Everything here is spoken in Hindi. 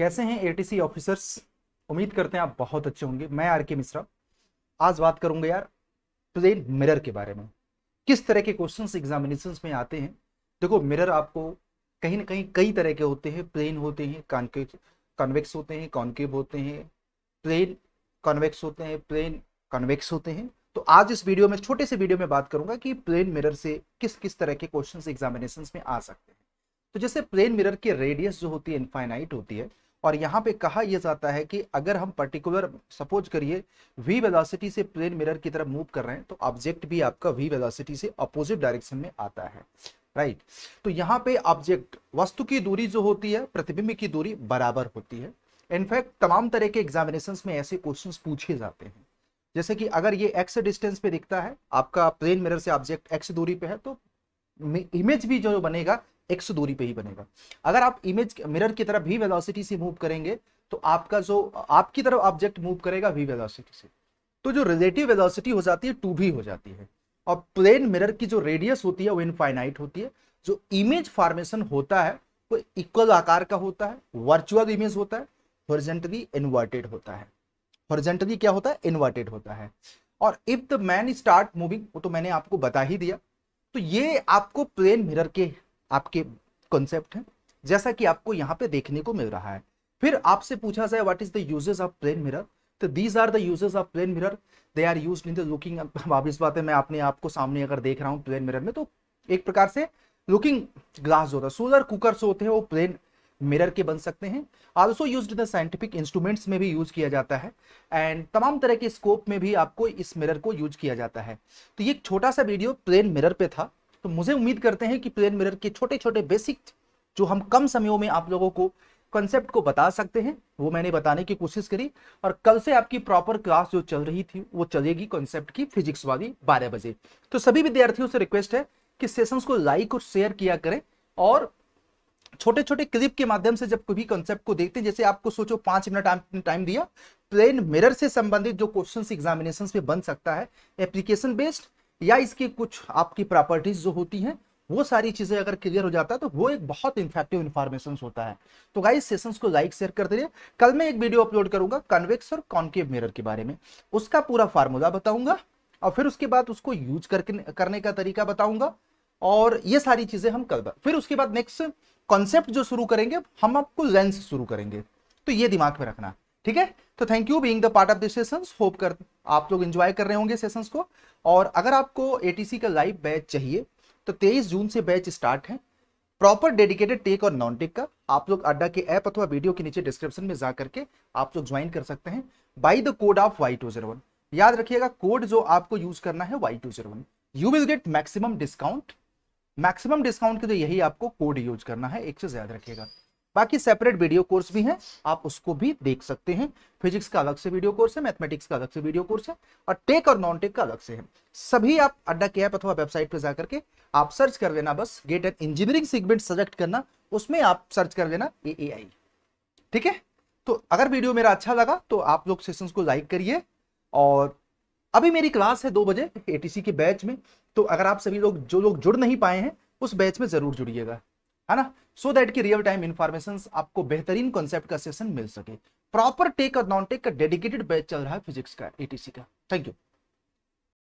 कैसे हैं एटीसी ऑफिसर्स उम्मीद करते हैं आप बहुत अच्छे होंगे मैं आर के मिश्रा आज बात करूंगा यार टुडे मिरर के बारे में किस तरह के क्वेश्चन एग्जामिनेशन में आते हैं देखो मिरर आपको कहीं ना कहीं कई तरह के होते हैं प्लेन होते हैं कॉन्केव कॉन्वेक्स होते हैं कॉन्केव होते हैं प्लेन कॉन्वेक्स होते हैं प्लेन कॉन्वेक्स होते हैं तो आज इस वीडियो में छोटे से वीडियो में बात करूंगा कि प्लेन मिरर से किस किस तरह के क्वेश्चंस एग्जामिनेशंस में आ सकते हैं तो जैसे प्लेन मिरर की रेडियस जो होती है इनफाइनाइट होती है और यहाँ पे कहा यह जाता है कि अगर हम पर्टिकुलर सपोज करिए वी वेलोसिटी से प्लेन मिरर की तरफ मूव कर रहे हैं तो ऑब्जेक्ट भी आपका वी वेलोसिटी से अपोजिट डायरेक्शन में आता है राइट right. तो यहाँ पे ऑब्जेक्ट वस्तु की दूरी जो होती है प्रतिबिंब की दूरी बराबर होती है इनफैक्ट तमाम तरह के एग्जामिनेशन में ऐसे क्वेश्चन पूछे जाते हैं जैसे कि अगर ये एक्स डिस्टेंस पे दिखता है आपका प्लेन मिरर से ऑब्जेक्ट एक्स दूरी पे है तो इमेज भी जो बनेगा एक्स दूरी पे ही बनेगा अगर आप इमेज मिरर की तरफ भी वेलोसिटी से मूव करेंगे तो आपका जो आपकी तरफ ऑब्जेक्ट मूव करेगा भी वेलोसिटी से तो जो रिलेटिव वेलोसिटी हो जाती है टू भी हो जाती है और प्लेन मिरर की जो रेडियस होती है वो इनफाइनाइट होती है जो इमेज फॉर्मेशन होता है वो इक्वल आकार का होता है वर्चुअल इमेज होता है हॉरिजॉन्टली इन्वर्टेड होता है हॉरिजॉन्टली क्या होता है इन्वर्टेड होता है और if the man start moving वो तो मैंने आपको बता ही दिया तो ये आपको प्लेन मिरर के आपके कॉन्सेप्ट हैं जैसा कि आपको यहाँ पे देखने को मिल रहा है फिर आपसे पूछा जाए what is the uses of plane mirror तो these are the uses of plane mirror they are use in the looking वाबिस बात है मैं अपने आपको सामने अगर देख रहा हूँ प्लेन मिरर में तो एक प्रकार से लुकिंग ग्लास होता है सोलर कुकर्स होते हैं वो प्लेन मिरर के बन सकते हैं also use in the scientific instruments में भी यूज किया जाता है एंड तमाम तरह के स्कोप में भी आपको इस मिरर को यूज किया जाता है तो ये एक छोटा सा वीडियो प्लेन मिरर पे था तो मुझे उम्मीद करते हैं कि प्लेन मिरर के छोटे छोटे बेसिक जो हम कम समयों में आप लोगों को कंसेप्ट को बता सकते हैं वो मैंने बताने की कोशिश करी और कल से आपकी प्रॉपर क्लास जो चल रही थी वो चलेगी कॉन्सेप्ट की फिजिक्स वाली बारह बजे तो सभी विद्यार्थियों से रिक्वेस्ट है कि सेशंस को लाइक और शेयर किया करें और छोटे छोटे क्लिप के माध्यम से जब कोई कॉन्सेप्ट को देखते हैं जैसे आपको सोचो पांच मिनट आपने टाइम दिया प्लेन मिरर से संबंधित जो क्वेश्चन एग्जामिनेशन में बन सकता है एप्लीकेशन बेस्ड या इसकी कुछ आपकी प्रॉपर्टीज जो होती हैं वो सारी चीजें अगर क्लियर हो जाता है तो वो एक बहुत इंफेक्टिव इन्फॉर्मेशन होता है तो गाइस सेशंस को लाइक शेयर कर दीजिए कल मैं एक वीडियो अपलोड करूंगा कन्वेक्स और कॉन्केव मिरर के बारे में उसका पूरा फार्मूला बताऊंगा और फिर उसके बाद उसको यूज करके करने का तरीका बताऊंगा और ये सारी चीजें हम कल फिर उसके बाद नेक्स्ट कॉन्सेप्ट जो शुरू करेंगे हम आपको लेंस शुरू करेंगे तो ये दिमाग में रखना ठीक है तो thank you being the part of this sessions hope कर आप लोग एंजॉय कर रहे होंगे सेशंस को और अगर आपको एटीसी का लाइव बैच चाहिए तो 23 जून से बैच स्टार्ट है प्रॉपर डेडिकेटेड टेक और नॉन टेक का आप लोग अड्डा के ऐप अथवा वीडियो के नीचे डिस्क्रिप्शन में जा करके आप लोग ज्वाइन कर सकते हैं by the code of Y याद रखिएगा कोड जो आपको यूज करना है Y you will get maximum discount maximum discount के तो यही आपको कोड यूज करना है एक से ज्यादा रखिएगा बाकी सेपरेट वीडियो कोर्स भी है आप उसको भी देख सकते हैं फिजिक्स का अलग से वीडियो कोर्स है मैथमेटिक्स का अलग से वीडियो कोर्स है और टेक और नॉन टेक का अलग से है सभी आप अड्डा के ऐप अथवा वेबसाइट पर जाकर के आप सर्च कर लेना बस GATE an engineering segment select करना उसमें आप सर्च कर लेना ए ठीक है तो अगर वीडियो मेरा अच्छा लगा तो आप लोग सेशन को लाइक करिए और अभी मेरी क्लास है दो बजे एटीसी के बैच में तो अगर आप सभी लोग जो लोग जुड़ नहीं पाए हैं उस बैच में जरूर जुड़िएगा है ना सो so दैट की रियल टाइम इन्फॉर्मेशन आपको बेहतरीन कॉन्सेप्ट का सेशन मिल सके प्रॉपर टेक और नॉन टेक का डेडिकेटेड बैच चल रहा है फिजिक्स का एटीसी का थैंक यू